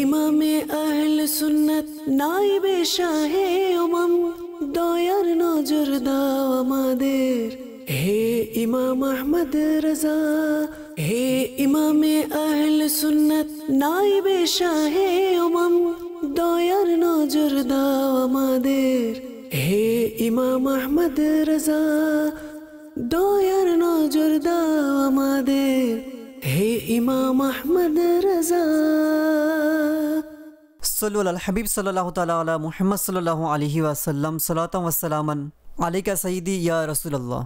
इमाम अहल सुन्नत নাইবে বেশাহে উমাম দয়ার নজর দাও আমাদের হে ইমাম আহমদ রাজা হে ইমাম আহল সুন্নত নাইবে শাহে উমাম দয়ার নজর দাও আমাদের হে ইমাম আহমদ রাজা দয়ার নজর দাও আমাদের হে ইমাম আহমদ রাজা হাবিব সাল্লাহ তালা মুহাম্মদ সাল্লাহ আলহি ওয়াসাল্লাম সালাতাম ওয়াসালামন আলিকা সঈদি ইয়া রসুল্লাহ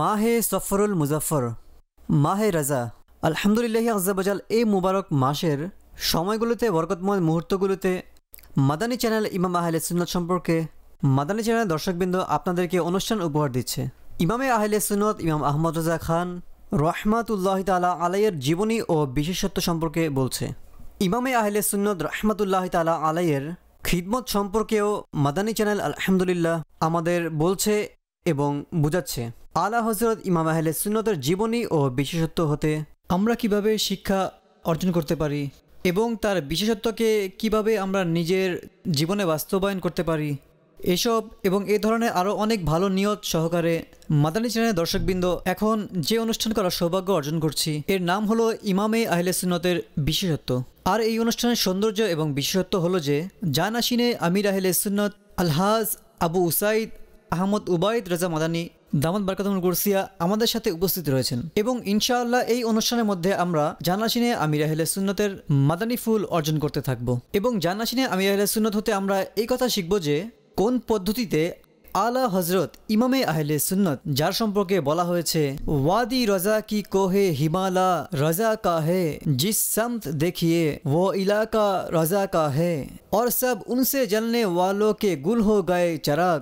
মাহে সফরুল মুজফর মাহে রাজা আলহামদুলিল্লাহ আজাবাজাল এই মুবারক মাসের সময়গুলোতে বরকতময় মুহূর্তগুলোতে মাদানী চ্যানেল ইমাম আহলে সুন্নত সম্পর্কে মাদানী চ্যানেল দর্শকবৃন্দ আপনাদেরকে অনুষ্ঠান উপহার দিচ্ছে ইমামে আহলে সুনত ইমাম আহমদ রাজা খান রহমাতুল্লাহ তালা আলাইয়ের জীবনী ও বিশেষত্ব সম্পর্কে বলছে ইমামে আহলে সুন্নত রহমাতুল্লাহ তালা আলাইয়ের খিদমত সম্পর্কেও মাদানী চ্যানেল আলহামদুলিল্লাহ আমাদের বলছে এবং বুঝাচ্ছে আলা হজরত ইমাম আহলে সুন্নতের জীবনী ও বিশেষত্ব হতে আমরা কিভাবে শিক্ষা অর্জন করতে পারি এবং তার বিশেষত্বকে কিভাবে আমরা নিজের জীবনে বাস্তবায়ন করতে পারি এসব এবং এ ধরনের আরও অনেক ভালো নিয়ত সহকারে মাদানী চ্যানেলের দর্শকবৃন্দ এখন যে অনুষ্ঠান করার সৌভাগ্য অর্জন করছি এর নাম হলো ইমামে আহলে সুন্নতের বিশেষত্ব আর এই অনুষ্ঠানের সৌন্দর্য এবং বিশেষত্ব হলো যে জান আসিনে আমির আহলে সুন্নত আলহাজ আবু উসাইদ আহমদ উবায়দ রাজা মাদানী দামদ বারকাতামুল গুরসিয়া আমাদের সাথে উপস্থিত রয়েছেন এবং ইনশাআল্লাহ এই অনুষ্ঠানের মধ্যে আমরা জানাসিনে আমির আহলে সুন্নতের মাদানী ফুল অর্জন করতে থাকব এবং জানাসিনে আমির আহলে সুন্নত হতে আমরা এই কথা শিখব যে কোন পদ্ধতিতে আলা হজরত ইমামে আহলে সুন্নত যার সম্পর্কে বলা হয়েছে ওয়াদি রজা কি কোহে হিমালা রজা কা হে জিস সন্ত দেখিয়ে ও ইলাকা রজা কা হে और সব উনসে জলনে वालों के गुल हो गए चराग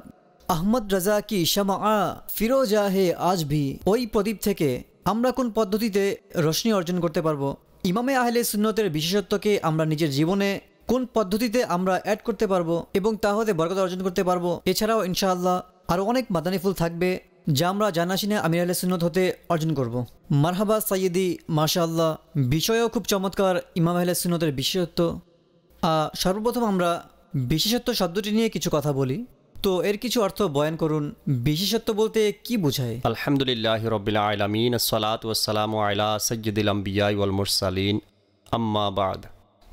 আহমদ রাজা কি শমা শ্যামা ফিরোজা হে আজ ভি ওই প্রদীপ থেকে আমরা কোন পদ্ধতিতে রশ্মি অর্জন করতে পারবো ইমামে আহলে সুন্নতের বিশেষত্বকে আমরা নিজের জীবনে কোন পদ্ধতিতে আমরা অ্যাড করতে পারবো এবং তা বরকত অর্জন করতে পারবো এছাড়াও ইনশাআল্লাহ আরও অনেক মাদানি ফুল থাকবে যা আমরা জানাশিনে আমির আল সুন্নত হতে অর্জন করব। মারহাবা সাইয়েদি মাশাআল্লাহ বিষয়ও খুব চমৎকার ইমাম আল্লাহ সুন্নতের বিশেষত্ব সর্বপ্রথম আমরা বিশেষত্ব শব্দটি নিয়ে কিছু কথা বলি তো এর কিছু অর্থ বয়ান করুন বিশেষত্ব বলতে কি বোঝায় আলহামদুলিল্লাহ রবিল আলমিন সালাত ওসালাম আলা সৈয়দুল আম্বিয়াই ওয়াল মুরসালিন আম্মা বাদ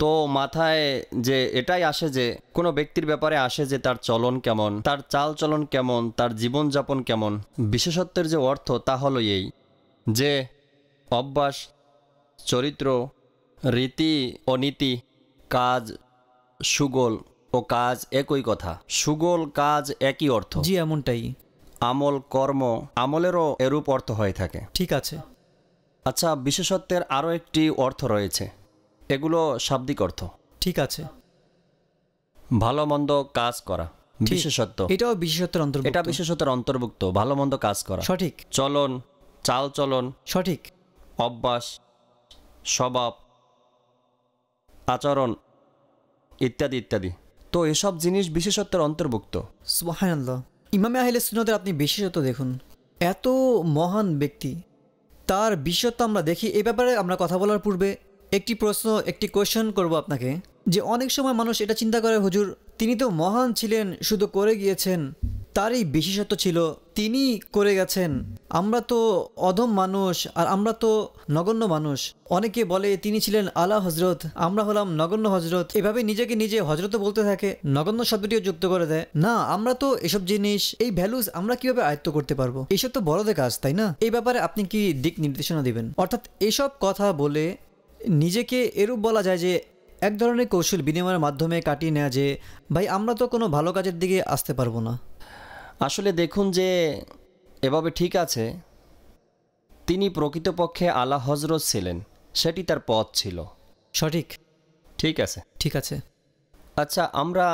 তো মাথায় যে এটাই আসে যে কোনো ব্যক্তির ব্যাপারে আসে যে তার চলন কেমন তার চাল চলন কেমন তার জীবনযাপন কেমন বিশেষত্বের যে অর্থ তা হলো এই যে অভ্যাস চরিত্র রীতি ও নীতি কাজ সুগোল ও কাজ একই কথা সুগোল কাজ একই অর্থ জি এমনটাই আমল কর্ম আমলেরও এরূপ অর্থ হয়ে থাকে ঠিক আছে আচ্ছা বিশেষত্বের আরও একটি অর্থ রয়েছে এগুলো শাব্দিক অর্থ ঠিক আছে ভালো মন্দ কাজ করা বিশেষত্ব এটাও বিশেষত্বের অন্তর্ভুক্ত এটা বিশেষত্বের অন্তর্ভুক্ত ভালো মন্দ কাজ করা সঠিক চলন চাল চলন সঠিক অভ্যাস স্বভাব আচরণ ইত্যাদি ইত্যাদি তো এসব জিনিস বিশেষত্বের অন্তর্ভুক্ত ইমামে আহিলে সুনতের আপনি বিশেষত্ব দেখুন এত মহান ব্যক্তি তার বিশেষত্ব আমরা দেখি এ ব্যাপারে আমরা কথা বলার পূর্বে একটি প্রশ্ন একটি কোয়েশ্চন করব আপনাকে যে অনেক সময় মানুষ এটা চিন্তা করে হুজুর তিনি তো মহান ছিলেন শুধু করে গিয়েছেন তারই বিশেষত্ব ছিল তিনি করে গেছেন আমরা তো অধম মানুষ আর আমরা তো নগণ্য মানুষ অনেকে বলে তিনি ছিলেন আলা হজরত আমরা হলাম নগণ্য হজরত এভাবে নিজেকে নিজে হজরত বলতে থাকে নগণ্য শব্দটিও যুক্ত করে দেয় না আমরা তো এসব জিনিস এই ভ্যালুস আমরা কিভাবে আয়ত্ত করতে পারবো এসব তো বড়দের কাজ তাই না এই ব্যাপারে আপনি কি দিক নির্দেশনা দিবেন অর্থাৎ এসব কথা বলে নিজেকে এরূপ বলা যায় যে এক ধরনের কৌশল বিনিময়ের মাধ্যমে কাটিয়ে নেওয়া যে ভাই আমরা তো কোনো ভালো কাজের দিকে আসতে পারবো না আসলে দেখুন যে এভাবে ঠিক আছে তিনি প্রকৃতপক্ষে আলা হজরত ছিলেন সেটি তার পথ ছিল সঠিক ঠিক আছে ঠিক আছে আচ্ছা আমরা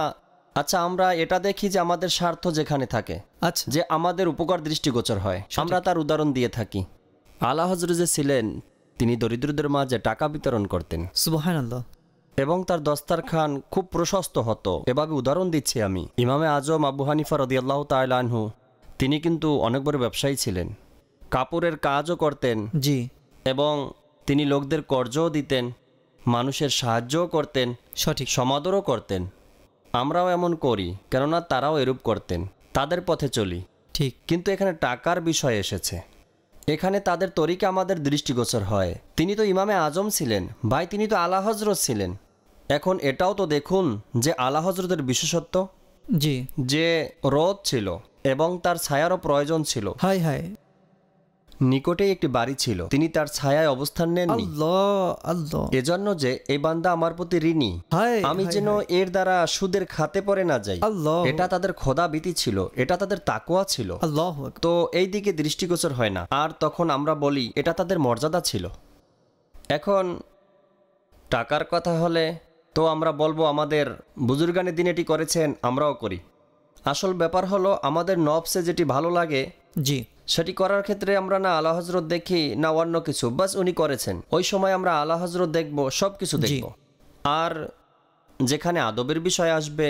আচ্ছা আমরা এটা দেখি যে আমাদের স্বার্থ যেখানে থাকে আচ্ছা যে আমাদের উপকার দৃষ্টিগোচর হয় আমরা তার উদাহরণ দিয়ে থাকি আলা হজরত যে ছিলেন তিনি দরিদ্রদের মাঝে টাকা বিতরণ করতেন সুবাহান এবং তার দস্তার খান খুব প্রশস্ত হতো এভাবে উদাহরণ দিচ্ছি আমি ইমামে আজম আবু হানিফা রদিয়াল্লাহ তাইলানহু তিনি কিন্তু অনেক বড় ব্যবসায়ী ছিলেন কাপড়ের কাজও করতেন জি এবং তিনি লোকদের কর্জও দিতেন মানুষের সাহায্যও করতেন সঠিক সমাদরও করতেন আমরাও এমন করি কেননা তারাও এরূপ করতেন তাদের পথে চলি ঠিক কিন্তু এখানে টাকার বিষয় এসেছে এখানে তাদের তরিকা আমাদের দৃষ্টিগোচর হয় তিনি তো ইমামে আজম ছিলেন ভাই তিনি তো আলা হজরত ছিলেন এখন এটাও তো দেখুন যে আলা হজরতের বিশেষত্ব জি যে রোদ ছিল এবং তার ছায়ারও প্রয়োজন ছিল হাই হাই নিকটেই একটি বাড়ি ছিল তিনি তার ছায়ায় অবস্থান নেননি এজন্য যে এই বান্দা আমার প্রতি ঋণী আমি যেন এর দ্বারা সুদের খাতে পরে না যাই এটা তাদের খোদা ভীতি ছিল এটা তাদের তাকোয়া ছিল তো এই দিকে দৃষ্টিগোচর হয় না আর তখন আমরা বলি এটা তাদের মর্যাদা ছিল এখন টাকার কথা হলে তো আমরা বলবো আমাদের বুজুর্গানের দিন এটি করেছেন আমরাও করি আসল ব্যাপার হলো আমাদের নবসে যেটি ভালো লাগে জি সেটি করার ক্ষেত্রে আমরা না আল্লাহ হজরত দেখি না অন্য কিছু বাস উনি করেছেন ওই সময় আমরা আল্লাহ হজরত দেখব সব কিছু দেখব আর যেখানে আদবের বিষয় আসবে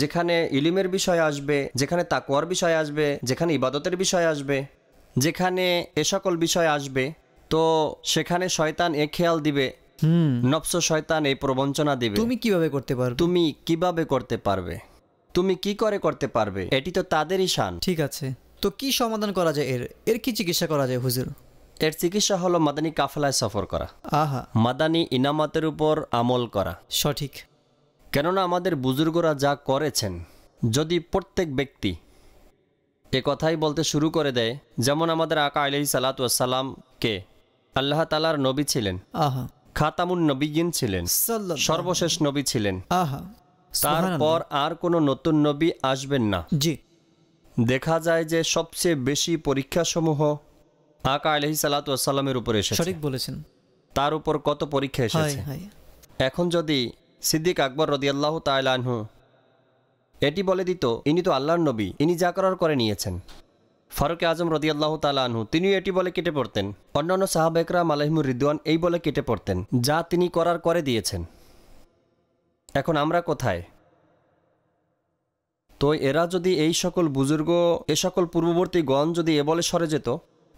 যেখানে ইলিমের বিষয় আসবে যেখানে তাকুয়ার বিষয় আসবে যেখানে ইবাদতের বিষয় আসবে যেখানে এ সকল বিষয় আসবে তো সেখানে শয়তান এ খেয়াল দিবে নফস শয়তান এই প্রবঞ্চনা দিবে তুমি কিভাবে করতে পারবে তুমি কিভাবে করতে পারবে তুমি কি করে করতে পারবে এটি তো তাদেরই শান ঠিক আছে তো কি সমাধান করা যায় এর এর কি চিকিৎসা করা যায় হুজুর এর চিকিৎসা হলো মাদানী কাফেলায় সফর করা আহা মাদানী ইনামাতের উপর আমল করা সঠিক কেননা আমাদের বুজুর্গরা যা করেছেন যদি প্রত্যেক ব্যক্তি এ কথাই বলতে শুরু করে দেয় যেমন আমাদের আকা আলি সালাতামকে আল্লাহ তালার নবী ছিলেন আহা খাতামুন নবীন ছিলেন সর্বশেষ নবী ছিলেন আহা তারপর আর কোনো নতুন নবী আসবেন না জি দেখা যায় যে সবচেয়ে বেশি পরীক্ষাসমূহ আকা আলহি সালাতামের উপরে সঠিক বলেছেন তার উপর কত পরীক্ষা এসেছে এখন যদি সিদ্দিক আকবর রদিয়াল্লাহ তাইলানহু এটি বলে দিত ইনি তো আল্লাহর নবী ইনি যা করার করে নিয়েছেন ফারুক আজম রদিয়াল্লাহ তালানহু তিনি এটি বলে কেটে পড়তেন অন্যান্য সাহাবেকরাম আলহিমুর রিদওয়ান এই বলে কেটে পড়তেন যা তিনি করার করে দিয়েছেন এখন আমরা কোথায় তো এরা যদি এই সকল বুজুর্গ এ সকল পূর্ববর্তী গণ যদি এবলে সরে যেত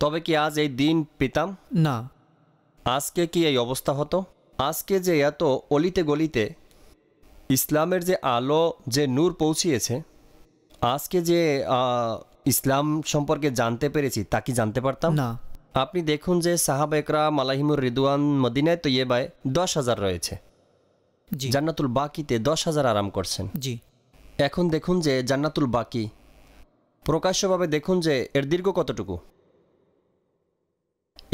তবে কি আজ এই দিন পেতাম না আজকে কি এই অবস্থা হতো আজকে যে এত অলিতে গলিতে ইসলামের যে আলো যে নূর পৌঁছিয়েছে আজকে যে ইসলাম সম্পর্কে জানতে পেরেছি তা কি জানতে পারতাম না আপনি দেখুন যে সাহাব একরা মালাহিমুর রিদুয়ান মদিনায় তো বায় দশ হাজার রয়েছে জান্নাতুল বাকিতে দশ হাজার আরাম করছেন জি এখন দেখুন যে জান্নাতুল বাকি প্রকাশ্যভাবে দেখুন যে এর দীর্ঘ কতটুকু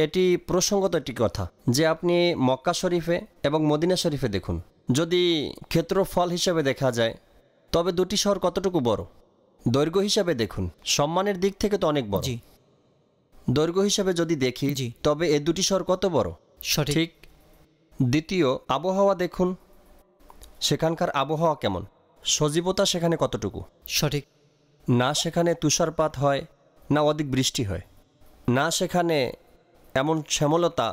এটি প্রসঙ্গত একটি কথা যে আপনি মক্কা শরীফে এবং মদিনা শরীফে দেখুন যদি ক্ষেত্রফল হিসেবে দেখা যায় তবে দুটি শহর কতটুকু বড় দৈর্ঘ্য হিসাবে দেখুন সম্মানের দিক থেকে তো অনেক বড় দৈর্ঘ্য হিসাবে যদি দেখি তবে এ দুটি শহর কত বড় সঠিক দ্বিতীয় আবহাওয়া দেখুন সেখানকার আবহাওয়া কেমন সজীবতা সেখানে কতটুকু সঠিক না সেখানে তুষারপাত হয় না অধিক বৃষ্টি হয় না সেখানে এমন শ্যামলতা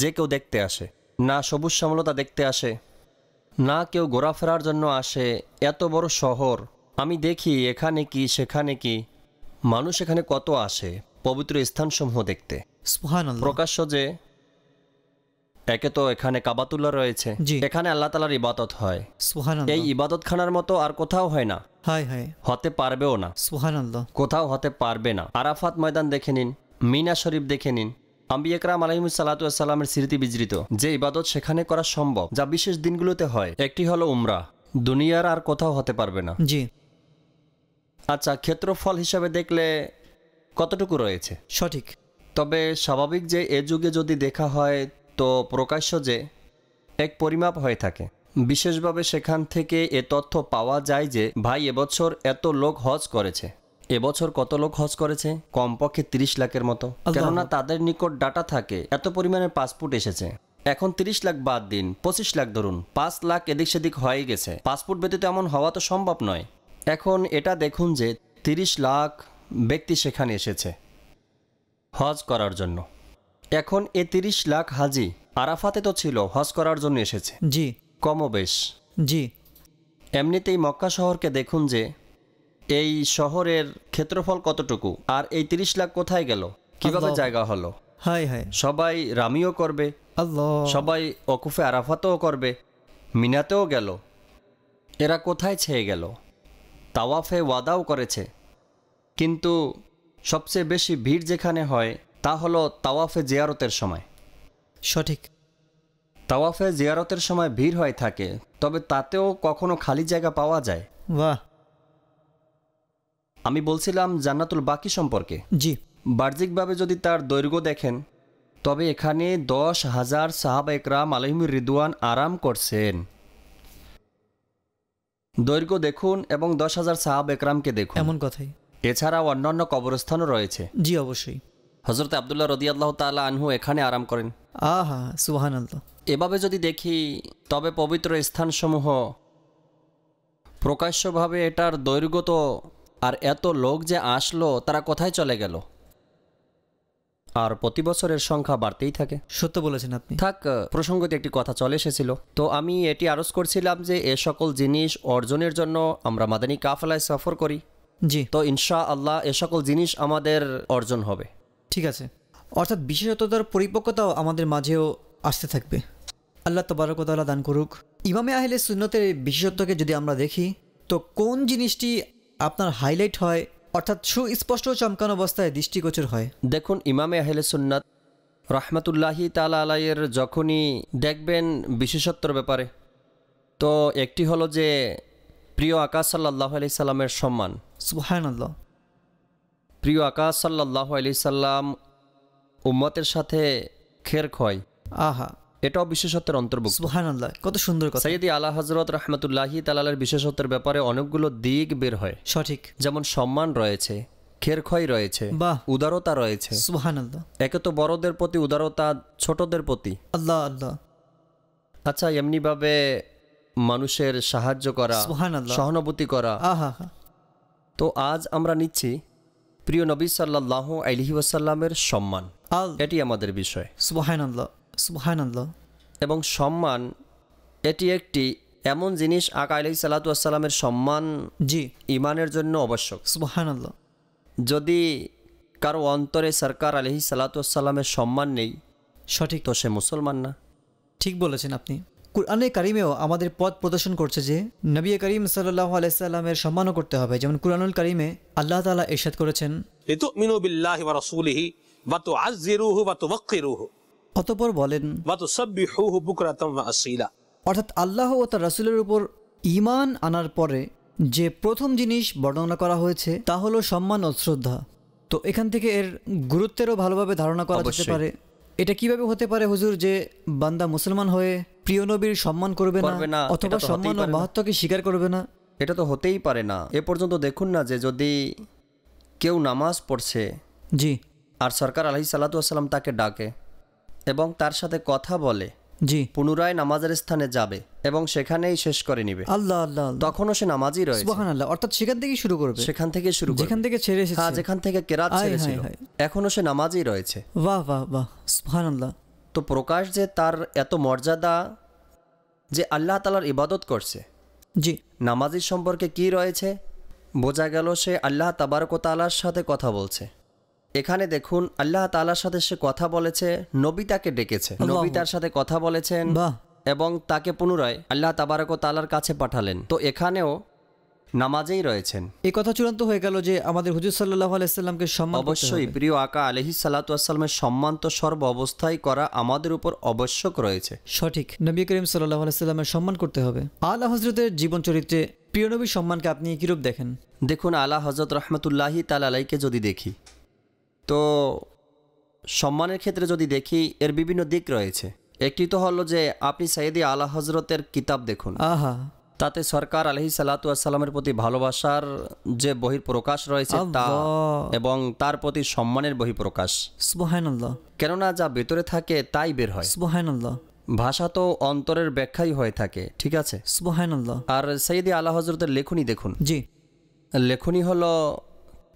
যে কেউ দেখতে আসে না সবুজ শ্যামলতা দেখতে আসে না কেউ ঘোরাফেরার জন্য আসে এত বড় শহর আমি দেখি এখানে কি সেখানে কি মানুষ এখানে কত আসে পবিত্র স্থানসমূহ দেখতে প্রকাশ্য যে একে তো এখানে কাবাতুল্লা রয়েছে এখানে আল্লাহ তালার ইবাদত হয় এই ইবাদত খানার মতো আর কোথাও হয় না হতে পারবেও না কোথাও হতে পারবে না আরাফাত ময়দান দেখে নিন মিনা শরীফ দেখে নিন আম্বি একরাম আলাইমুসাল্লাতামের স্মৃতি বিজড়িত যে ইবাদত সেখানে করা সম্ভব যা বিশেষ দিনগুলোতে হয় একটি হলো উমরা দুনিয়ার আর কোথাও হতে পারবে না জি আচ্ছা ক্ষেত্রফল হিসাবে দেখলে কতটুকু রয়েছে সঠিক তবে স্বাভাবিক যে এ যুগে যদি দেখা হয় তো প্রকাশ্য যে এক পরিমাপ হয়ে থাকে বিশেষভাবে সেখান থেকে এ তথ্য পাওয়া যায় যে ভাই এবছর এত লোক হজ করেছে এবছর কত লোক হজ করেছে কমপক্ষে ৩০ লাখের মতো কেননা তাদের নিকট ডাটা থাকে এত পরিমাণে পাসপোর্ট এসেছে এখন ৩০ লাখ বাদ দিন পঁচিশ লাখ ধরুন পাঁচ লাখ এদিক সেদিক হয়ে গেছে পাসপোর্ট ব্যতীত এমন হওয়া তো সম্ভব নয় এখন এটা দেখুন যে ৩০ লাখ ব্যক্তি সেখানে এসেছে হজ করার জন্য এখন এ তিরিশ লাখ হাজি আরাফাতে তো ছিল হজ করার জন্য এসেছে জি কমবেশ জি এমনিতেই মক্কা শহরকে দেখুন যে এই শহরের ক্ষেত্রফল কতটুকু আর এই তিরিশ লাখ কোথায় গেল কিভাবে জায়গা হলো হাই হাই সবাই রামিও করবে সবাই অকুফে আরাফাতেও করবে মিনাতেও গেল এরা কোথায় ছেয়ে গেল তাওয়াফে ওয়াদাও করেছে কিন্তু সবচেয়ে বেশি ভিড় যেখানে হয় তা হল তাওয়াফে জিয়ারতের সময় সঠিক তাওয়াফে জিয়ারতের সময় ভিড় হয় থাকে তবে তাতেও কখনো খালি জায়গা পাওয়া যায় বাহ আমি বলছিলাম জান্নাতুল বাকি সম্পর্কে জি বাহ্যিকভাবে যদি তার দৈর্ঘ্য দেখেন তবে এখানে দশ হাজার সাহাব একরাম আলহিমুর রিদুয়ান আরাম করছেন দৈর্ঘ্য দেখুন এবং দশ হাজার সাহাব একরামকে দেখুন এমন কথাই এছাড়া অন্যান্য কবরস্থানও রয়েছে জি অবশ্যই হজরত আবদুল্লাহ রদিয়াল্লাহ তালা আনহু এখানে আরাম করেন আহা সুহান আল্লাহ এভাবে যদি দেখি তবে পবিত্র স্থানসমূহ প্রকাশ্যভাবে এটার দৈর্ঘ্য তো আর এত লোক যে আসলো তারা কোথায় চলে গেল আর প্রতি বছরের সংখ্যা বাড়তেই থাকে সত্য বলেছেন আপনি থাক প্রসঙ্গতে একটি কথা চলে এসেছিল তো আমি এটি আরজ করছিলাম যে এ সকল জিনিস অর্জনের জন্য আমরা মাদানী কাফলায় সফর করি জি তো ইনশা আল্লাহ এ সকল জিনিস আমাদের অর্জন হবে ঠিক আছে অর্থাৎ বিশেষততার পরিপক্কতাও আমাদের মাঝেও আসতে থাকবে আল্লাহ তবারকতাল্লাহ দান করুক ইমামে আহলে সুন্নতের বিশেষত্বকে যদি আমরা দেখি তো কোন জিনিসটি আপনার হাইলাইট হয় অর্থাৎ সুস্পষ্ট চমকানো অবস্থায় দৃষ্টিগোচর হয় দেখুন ইমামে আহলে সুন্নাত রহমাতুল্লাহি তালা আলাইয়ের যখনই দেখবেন বিশেষত্বর ব্যাপারে তো একটি হলো যে প্রিয় আকাশ সাল্লাহ আলি সাল্লামের সম্মান সুহায়নাল্লাহ প্রিয় আকাশ সাল্লাহ আলি সাল্লাম উম্মতের সাথে খের খয় আহা এটাও বিশেষত্বের অন্তর্ভুক্ত আল্লাহ কত সুন্দর কথা সাইয়েদি আলা হজরত রহমতুল্লাহি তালালের বিশেষত্বের ব্যাপারে অনেকগুলো দিক বের হয় সঠিক যেমন সম্মান রয়েছে ক্ষেরক্ষয় রয়েছে বাহ উদারতা রয়েছে আল্লাহ একে তো বড়দের প্রতি উদারতা ছোটদের প্রতি আল্লাহ আল্লাহ আচ্ছা এমনিভাবে মানুষের সাহায্য করা সহানুভূতি করা আহা তো আজ আমরা নিচ্ছি প্রিয় নবী সাল্লাহ আলহি ওয়াসাল্লামের সম্মান এটি আমাদের বিষয় সুবাহানাল্লাহ সুবাহানাল্লাহ এবং সম্মান এটি একটি এমন জিনিস আকা আলহি সাল্লাতামের সম্মান জি ইমানের জন্য আবশ্যক সুবাহানাল্লাহ যদি কারো অন্তরে সরকার আলহি সাল্লাতামের সম্মান নেই সঠিক তো সে মুসলমান না ঠিক বলেছেন আপনি কুরআনে কারিমেও আমাদের পথ প্রদর্শন করছে যে নবী করিম সাল্লাহ আলাইসাল্লামের সম্মানও করতে হবে যেমন কুরআনুল করিমে আল্লাহ তালা এরশাদ করেছেন অতপর বলেন অর্থাৎ আল্লাহ ও তার রাসুলের উপর ইমান আনার পরে যে প্রথম জিনিস বর্ণনা করা হয়েছে তা হলো সম্মান ও শ্রদ্ধা তো এখান থেকে এর গুরুত্বেরও ভালোভাবে ধারণা করা যেতে পারে এটা কিভাবে হতে পারে হুজুর যে বান্দা মুসলমান হয়ে প্রিয় নবীর সম্মান করবে না অথবা সম্মান ও মাহাত্মকে স্বীকার করবে না এটা তো হতেই পারে না এ পর্যন্ত দেখুন না যে যদি কেউ নামাজ পড়ছে জি আর সরকার আলহি সাল্লাম তাকে ডাকে এবং তার সাথে কথা বলে জি পুনরায় নামাজের স্থানে যাবে এবং সেখানেই শেষ করে নিবে আল্লাহ আল্লাহ তখনও সে নামাজই রয়েছে অর্থাৎ সেখান থেকে শুরু করবে সেখান থেকে শুরু যেখান থেকে ছেড়ে এসেছে হ্যাঁ যেখান থেকে কেরাত এখনও এখনো সে নামাজই রয়েছে বাহ বাহ বাহ তো প্রকাশ যে তার এত মর্যাদা যে আল্লাহ তালার ইবাদত করছে জি নামাজির সম্পর্কে কি রয়েছে বোঝা গেল সে আল্লাহ তাবারক তালার সাথে কথা বলছে এখানে দেখুন আল্লাহ তালার সাথে সে কথা বলেছে নবী তাকে ডেকেছে নবী তার সাথে কথা বলেছেন এবং তাকে পুনরায় আল্লাহ তাবারক তালার কাছে পাঠালেন তো এখানেও নামাজেই রয়েছেন এই কথা চূড়ান্ত হয়ে গেল যে আমাদের হুজুর সাল্লাহ আলাইসাল্লামকে সম্মান অবশ্যই প্রিয় আকা আলহি সাল্লাতামের সম্মান তো সর্ব অবস্থায় করা আমাদের উপর আবশ্যক রয়েছে সঠিক নবী করিম সাল্লাহ আলাইস্লামের সম্মান করতে হবে আল্লাহ হজরতের জীবন চরিত্রে প্রিয় নবীর সম্মানকে আপনি কীরূপ দেখেন দেখুন আল্লাহ হজরত রহমতুল্লাহি তাল আলাইকে যদি দেখি তো সম্মানের ক্ষেত্রে যদি দেখি এর বিভিন্ন দিক রয়েছে একটি তো হলো যে আপনি সাইদি আলা হজরতের কিতাব দেখুন আহা তাতে সরকার আলহি সালাতামের প্রতি ভালোবাসার যে বহির প্রকাশ রয়েছে তা এবং তার প্রতি সম্মানের বহিঃপ্রকাশ প্রকাশ কেননা যা ভেতরে থাকে তাই বের হয় সুবাহান্লাহ ভাষা তো অন্তরের ব্যাখ্যাই হয়ে থাকে ঠিক আছে সুবাহান্লাহ আর সঈদি আল্লাহ হজরতের লেখনি দেখুন জি লেখনি হলো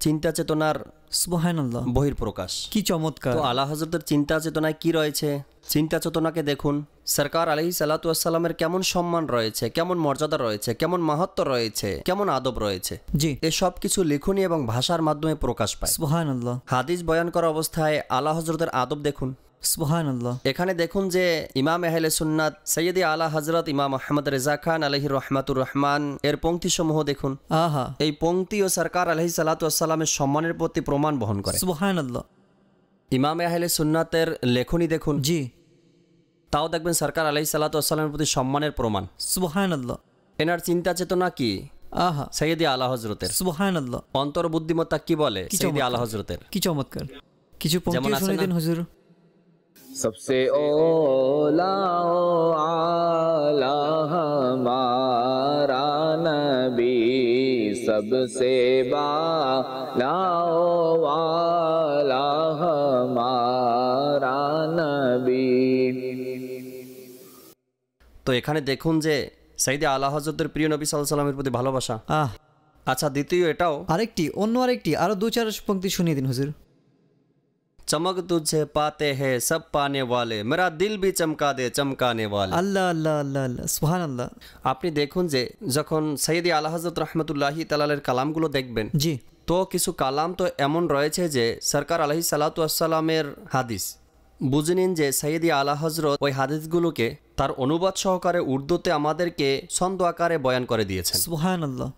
চিন্তা চেতনার সুবহানাল্লাহ বহির প্রকাশ কি চমৎকার আল্লাহ হজরতের চিন্তা চেতনায় কি রয়েছে চিন্তা চেতনাকে দেখুন সরকার আলহি সালাতামের কেমন সম্মান রয়েছে কেমন মর্যাদা রয়েছে কেমন মাহাত্ম রয়েছে কেমন আদব রয়েছে জি এসব কিছু লিখুনি এবং ভাষার মাধ্যমে প্রকাশ পায় হাদিস বয়ান করা অবস্থায় আলা হজরতের আদব দেখুন এখানে দেখুন যে ইমাম আহলে সুন্নাত সৈয়দি আলা হজরত ইমাম আহমদ রেজা খান আলহি রহমাতুর রহমান এর পঙ্ক্তি সমূহ দেখুন আহা এই পঙ্ক্তি ও সরকার আলহি সালাতামের সম্মানের প্রতি প্রমাণ বহন করে সুহান ইমাম আহলে সুন্নাতের লেখনই দেখুন জি তাও দেখবেন সরকার আলহি সালাতামের প্রতি সম্মানের প্রমাণ সুহান আল্লাহ এনার চিন্তা চেতনা কি আহা সৈয়দি আলা হজরতের সুহান আল্লাহ অন্তর্বুদ্ধিমত্তা কি বলে সৈয়দি আলা হজরতের কি চমৎকার কিছু যেমন হজুর सबसे ओला ओ आला हमारा नबी सबसे बाला ओ वाला हमारा नबी তো এখানে দেখুন যে সাইদে আলা হজরতের প্রিয় নবী সাল্লাহ সাল্লামের প্রতি ভালোবাসা আহ আচ্ছা দ্বিতীয় এটাও আরেকটি অন্য আরেকটি আরো দু চার পঙ্ক্তি শুনিয়ে দিন হুজুর चमक तुझे पाते হে সব पाने वाले মেরা দিল বি চমকা দে চমকানে ওয়ালে আল্লাহ আল্লাহ আল্লাহ আল্লাহ সুহান আল্লাহ আপনি দেখুন যে যখন সৈয়দি আল হজরত রহমতুল্লাহি তালালের কালামগুলো দেখবেন জি তো কিছু কালাম তো এমন রয়েছে যে সরকার আলহি সালাতু আসসালামের হাদিস বুঝে নিন যে সৈয়দি আলা হজরত ওই হাদিসগুলোকে তার অনুবাদ সহকারে উর্দুতে আমাদেরকে ছন্দ আকারে বয়ান করে দিয়েছেন সুহান আল্লাহ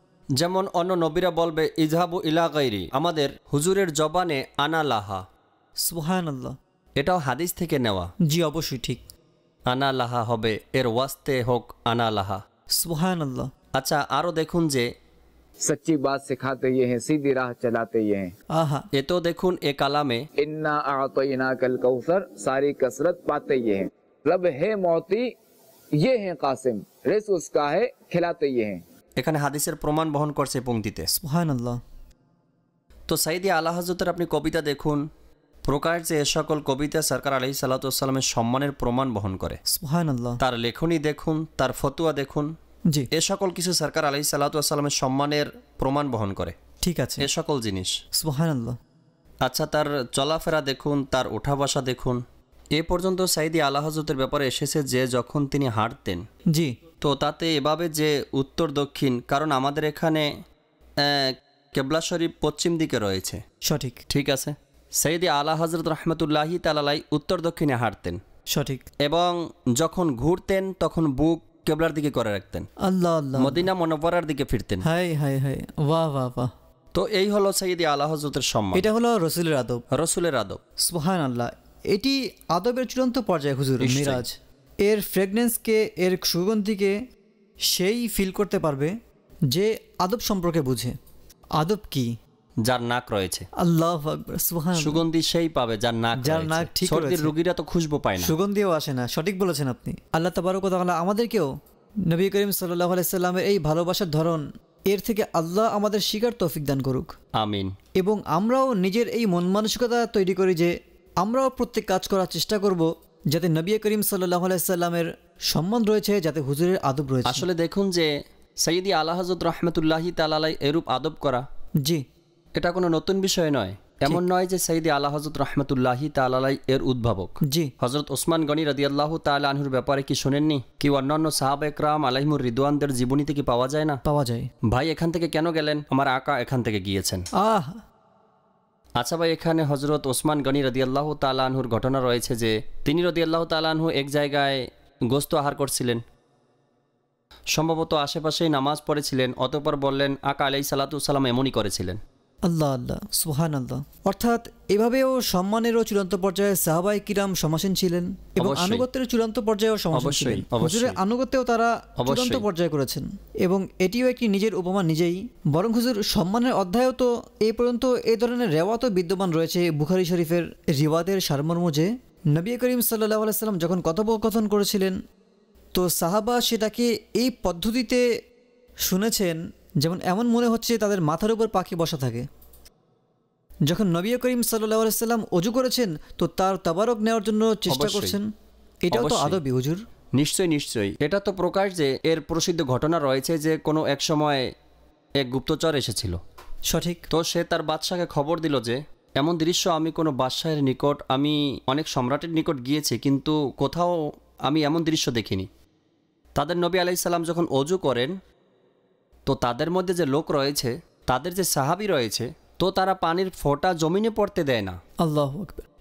যেমন অন্য নবীরা বলবে ইজহাবু ইলা গাইরি আমাদের হুজুরের জবানে আনা লাহা সুহান আল্লাহ এটাও হাদিস থেকে নেওয়া জি অবশ্যই ঠিক আনা লাহা হবে এর ওয়াস্তে হোক আনা লাহা সুহান আল্লাহ আচ্ছা আরও দেখুন যে सच्ची बात सिखाते ये हैं सीधी राह चलाते ये हैं आहा ये तो देखो ए कला में इन्ना आतना कल कौसर सारी कसरत पाते ये हैं लब है मोती ये हैं कासिम रेस उसका है खिलाते ये हैं এখানে হাদিসের প্রমাণ বহন করছে পঙ্ক্তিতে সুবহানাল্লাহ তো সাইদি আলা হযরতের আপনি কবিতা দেখুন প্রকাশ যে সকল কবিতা সরকার আলহি সাল্লাতামের সম্মানের প্রমাণ বহন করে তার লেখনী দেখুন তার ফতুয়া দেখুন জি এ সকল কিছু সরকার আলহি সাল্লাতামের সম্মানের প্রমাণ বহন করে ঠিক আছে এ সকল জিনিস আচ্ছা তার চলাফেরা দেখুন তার উঠা বসা দেখুন এ পর্যন্ত সাইদি আল্লাহ ব্যাপারে এসেছে যে যখন তিনি হাঁটতেন জি তো তাতে এভাবে যে উত্তর দক্ষিণ কারণ আমাদের এখানে কেবলা শরীফ পশ্চিম দিকে রয়েছে সঠিক ঠিক আছে সৈয়দি আলা হজরত রহমতুল্লাহি তালালাই উত্তর দক্ষিণে হাঁটতেন সঠিক এবং যখন ঘুরতেন তখন বুক কেবলার দিকে করে রাখতেন আল্লাহ আল্লাহ মদিনা মনোবরার দিকে ফিরতেন হাই হাই হাই বাহ বাহ বাহ তো এই হলো সৈয়দি আলা হজরতের সম্মান এটা হলো রসুলের আদব রসুলের আদব সুহান আল্লাহ এটি আদবের চূড়ান্ত পর্যায়ে হুজুর মিরাজ এর ফ্রেগনেন্সকে এর সুগন্ধিকে সেই ফিল করতে পারবে যে আদব সম্পর্কে বুঝে আদব কী যার নাক রয়েছে আল্লাহ সুগন্ধি সেই পাবে যার নাক যার নাক ঠিক সর্দির রুগীরা তো খুশবো পায় না সুগন্ধিও আসে না সঠিক বলেছেন আপনি আল্লাহ তাবারক তাহলে আমাদেরকেও নবী করিম সাল্লাহ আলাইসাল্লামের এই ভালোবাসার ধরন এর থেকে আল্লাহ আমাদের শিকার তৌফিক দান করুক আমিন এবং আমরাও নিজের এই মন মানসিকতা তৈরি করি যে আমরাও প্রত্যেক কাজ করার চেষ্টা করব যাতে নবী করিম সাল্লাহ আলাইসাল্লামের সম্মান রয়েছে যাতে হুজুরের আদব রয়েছে আসলে দেখুন যে সৈয়দি আল্লাহ হজরত রহমতুল্লাহি তালালাই এরূপ আদব করা জি এটা কোনো নতুন বিষয় নয় এমন নয় যে সঈদি আল্লাহ হজরত রহমতুল্লাহ তালাই এর উদ্ভাবক জি হজরত ওসমান গনি রাদি আল্লাহ আনহুর ব্যাপারে কি শোনেননি কি অন্যান্য সাহাব একরাম আলাহিমুর রিদওয়ানদের জীবনীতে কি পাওয়া যায় না পাওয়া যায় ভাই এখান থেকে কেন গেলেন আমার আঁকা এখান থেকে গিয়েছেন আহ আচ্ছা ভাই এখানে হজরত ওসমান গনি রদি আল্লাহ আনহুর ঘটনা রয়েছে যে তিনি রদি আল্লাহ আনহু এক জায়গায় গোস্ত আহার করছিলেন সম্ভবত আশেপাশেই নামাজ পড়েছিলেন অতপর বললেন আকা আলাই সালাতু সালাম এমনই করেছিলেন আল্লাহ আল্লাহ সুহান আল্লাহ অর্থাৎ এভাবেও সম্মানেরও চূড়ান্ত পর্যায়ে সাহাবাই কিরাম সমাসীন ছিলেন এবং আনুগত্যের চূড়ান্ত পর্যায়েও সমাসীন ছিলেন আনুগত্যেও তারা চূড়ান্ত পর্যায়ে করেছেন এবং এটিও একটি নিজের উপমা নিজেই বরং হুজুর সম্মানের অধ্যায়ও তো এই পর্যন্ত এ ধরনের রেওয়াতও বিদ্যমান রয়েছে বুখারি শরীফের রিওয়াদের সারমর্ম যে নবী করিম সাল্লাহ আলাইসাল্লাম যখন কথোপকথন করেছিলেন তো সাহাবা সেটাকে এই পদ্ধতিতে শুনেছেন যেমন এমন মনে হচ্ছে তাদের মাথার উপর পাখি বসা থাকে যখন নবী করিম সাল্লাহ আলাইসাল্লাম অজু করেছেন তো তার তাবারক নেওয়ার জন্য চেষ্টা করছেন এটাও তো আদবি হুজুর নিশ্চয়ই নিশ্চয়ই এটা তো প্রকাশ যে এর প্রসিদ্ধ ঘটনা রয়েছে যে কোনো এক সময় এক গুপ্তচর এসেছিল সঠিক তো সে তার বাদশাহকে খবর দিল যে এমন দৃশ্য আমি কোনো বাদশাহের নিকট আমি অনেক সম্রাটের নিকট গিয়েছি কিন্তু কোথাও আমি এমন দৃশ্য দেখিনি তাদের নবী আলাইসাল্লাম যখন অজু করেন তো তাদের মধ্যে যে লোক রয়েছে তাদের যে সাহাবি রয়েছে তো তারা পানির ফোঁটা জমিনে পড়তে দেয় না আল্লাহ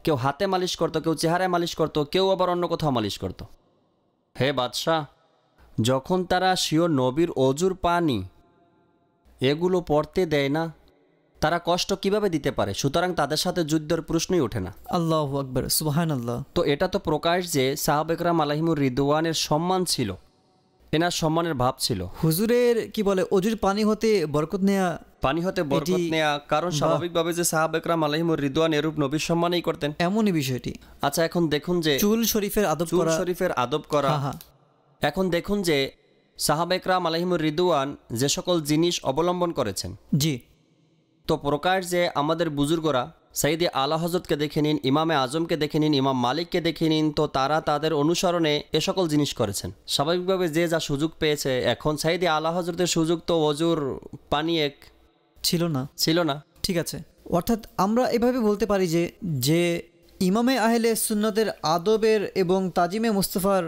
কেউ হাতে মালিশ করতো কেউ চেহারায় মালিশ করতো কেউ আবার অন্য কোথাও মালিশ করতো হে বাদশাহ যখন তারা শিও নবীর অজুর পানি এগুলো পড়তে দেয় না তারা কষ্ট কিভাবে দিতে পারে সুতরাং তাদের সাথে যুদ্ধের প্রশ্নই ওঠে না আল্লাহ আকবর সুহান আল্লাহ তো এটা তো প্রকাশ যে সাহাবেকরাম আলহিমুর রিদওয়ানের সম্মান ছিল এনার সম্মানের ভাব ছিল হুজুরের কি বলে অজুর পানি হতে বরকত নেয়া পানি হতে বরকত নেয়া কারণ স্বাভাবিকভাবে যে সাহাব একরাম আলহিম রিদওয়ান এরূপ নবীর সম্মানেই করতেন এমনই বিষয়টি আচ্ছা এখন দেখুন যে চুল শরীফের আদব চুল শরীফের আদব করা এখন দেখুন যে সাহাব একরাম আলহিম রিদওয়ান যে সকল জিনিস অবলম্বন করেছেন জি তো প্রকাশ যে আমাদের বুজুর্গরা সাইদি আলা হজরতকে দেখে নিন ইমামে আজমকে দেখে নিন ইমাম মালিককে দেখে নিন তো তারা তাদের অনুসরণে এ সকল জিনিস করেছেন স্বাভাবিকভাবে যে যা সুযোগ পেয়েছে এখন সাইদি আলা হজরতের সুযোগ তো অজুর পানি এক ছিল না ছিল না ঠিক আছে অর্থাৎ আমরা এভাবে বলতে পারি যে যে ইমামে আহলে সুন্নতের আদবের এবং তাজিমে মুস্তফার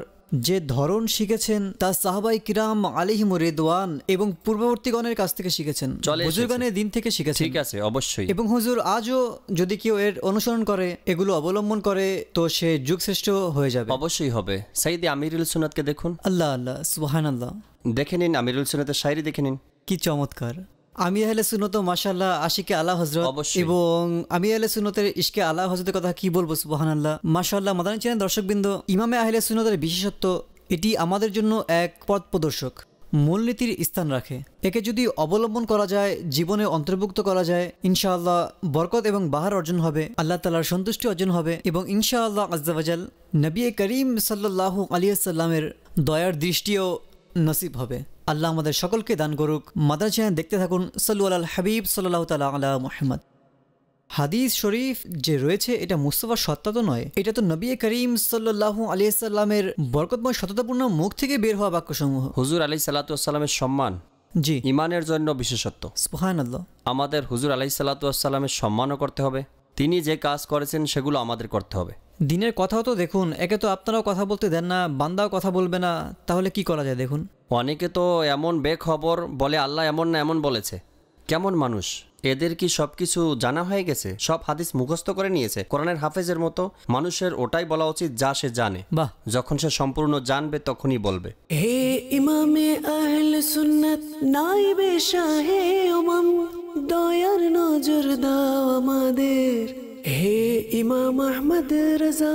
যে ধরন শিখেছেন তা সাহাবাই কিরাম আলিহিম রেদওয়ান এবং পূর্ববর্তীগণের কাছ থেকে শিখেছেন হুজুরগানের দিন থেকে শিখেছেন ঠিক আছে অবশ্যই এবং হুজুর আজও যদি কেউ এর অনুসরণ করে এগুলো অবলম্বন করে তো সে যুগশ্রেষ্ঠ হয়ে যাবে অবশ্যই হবে সাইদি আমিরুল সুনাতকে দেখুন আল্লাহ আল্লাহ সুবাহান আল্লাহ দেখে নিন আমিরুল সুনাতের শায়রি দেখে নিন কি চমৎকার আমি আহলে সুনত মাশাল্লাহ আশিকে আল্লাহ হজরত এবং আমি আহলে সুনতের ইশকে আল্লাহ হজরতের কথা কি বলবো সুবাহান আল্লাহ মাশাল্লাহ মাদানী ছিলেন দর্শকবৃন্দ ইমামে আহলে সুনতের বিশেষত্ব এটি আমাদের জন্য এক পথ প্রদর্শক মূলনীতির স্থান রাখে একে যদি অবলম্বন করা যায় জীবনে অন্তর্ভুক্ত করা যায় ইনশাআল্লাহ বরকত এবং বাহার অর্জন হবে আল্লাহ তালার সন্তুষ্টি অর্জন হবে এবং ইনশাআল্লাহ আজাল নবী করিম সাল্লাহ সাল্লামের দয়ার দৃষ্টিও নসিব হবে আল্লাহ আমাদের সকলকে দান করুক মাদ্রাসায় দেখতে থাকুন সাল্লু আল হাবিব সাল্লাহ তালা আলা মোহাম্মদ হাদিস শরীফ যে রয়েছে এটা মুস্তফার সত্তা তো নয় এটা তো নবী করিম সাল্লাহ সাল্লামের বরকতময় সততাপূর্ণ মুখ থেকে বের হওয়া বাক্যসমূহ হুজুর আলি সাল্লাহামের সম্মান জি ইমানের জন্য বিশেষত্ব আল্লাহ আমাদের হুজুর আলাই সাল্লাতামের সম্মানও করতে হবে তিনি যে কাজ করেছেন সেগুলো আমাদের করতে হবে দিনের কথাও তো দেখুন একে তো আপনারাও কথা বলতে দেন না বান্দাও কথা বলবে না তাহলে কি করা যায় দেখুন অনেকে তো এমন বেখবর বলে আল্লাহ এমন না এমন বলেছে কেমন মানুষ এদের কি সব কিছু জানা হয়ে গেছে সব হাদিস মুখস্থ করে নিয়েছে কোরআনের হাফেজের মতো মানুষের ওটাই বলা উচিত যা সে জানে বাহ যখন সে সম্পূর্ণ জানবে তখনই বলবে হে ইমামে আহল সুন্নাত নাইবে শাহে উমাম দয়ার নজর দাও আমাদের هي امام احمد رضا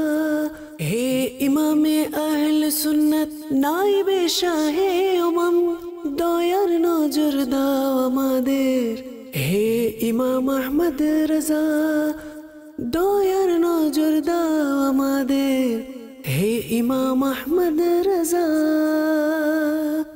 ہے امام أهل سنة نائب شاہ امم دویر نو جردا و مادر ہے امام احمد رضا دویر نو جردا و مادر ہے امام احمد رضا